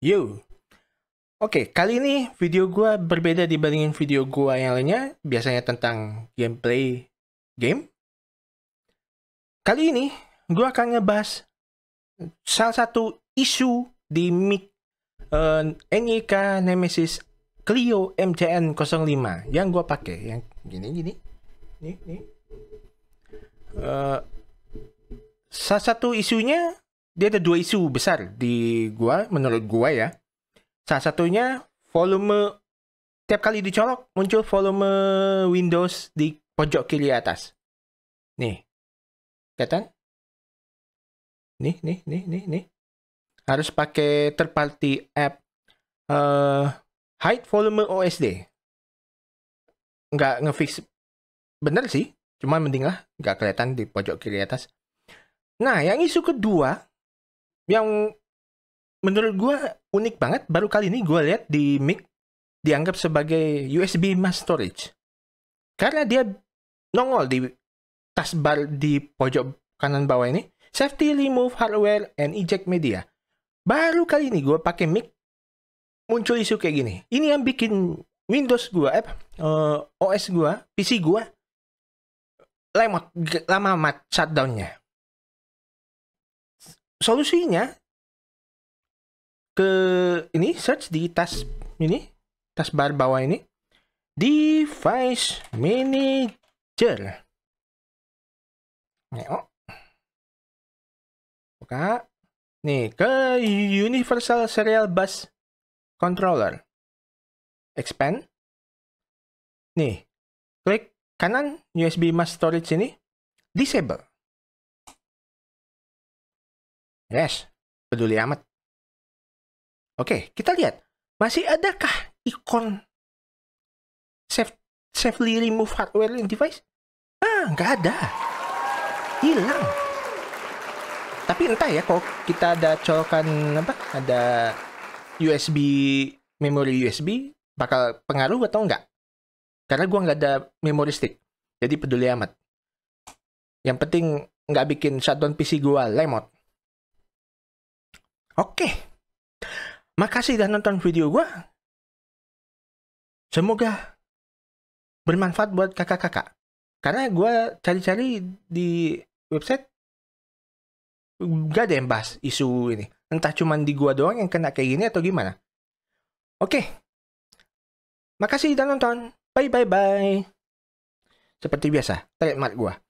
You. Oke, okay, kali ini video gua berbeda dibandingin video gua yang lainnya, biasanya tentang gameplay game. Kali ini gua akan ngebahas salah satu isu di mic uh, eh, NIK Nemesis Clio MCN 05 yang gua pakai yang gini gini. Nih, nih. Uh, salah satu isunya dia ada dua isu besar di gua menurut gua ya. Salah satunya volume tiap kali dicolok muncul volume Windows di pojok kiri atas. Nih. Kelihatan? Nih, nih, nih, nih, nih. Harus pakai third party app uh, hide volume OSD. Nggak ngefix bener sih, cuman mending lah nggak kelihatan di pojok kiri atas. Nah, yang isu kedua yang menurut gue unik banget baru kali ini gue lihat di mic dianggap sebagai USB mass storage karena dia nongol di tas taskbar di pojok kanan bawah ini safety remove hardware and eject media baru kali ini gue pakai mic muncul isu kayak gini ini yang bikin Windows gue eh, eh OS gue PC gue lemot lama amat shutdownnya solusinya ke ini search di tas ini bar bawah ini device manager Neo. Oh. buka nih ke universal serial bus controller expand nih klik kanan USB mass storage ini disable Yes, peduli amat. Oke, kita lihat. Masih adakah ikon save, safely remove hardware in device? Ah, nggak ada. Hilang. Tapi entah ya, kok kita ada colokan apa, ada USB, memori USB, bakal pengaruh atau nggak? Karena gua nggak ada memory stick, jadi peduli amat. Yang penting nggak bikin shutdown PC gua lemot. Oke. Makasih udah nonton video gue. Semoga bermanfaat buat kakak-kakak. Karena gue cari-cari di website gak ada yang bahas isu ini. Entah cuman di gua doang yang kena kayak gini atau gimana. Oke. Makasih udah nonton. Bye bye bye. Seperti biasa, trademark gua.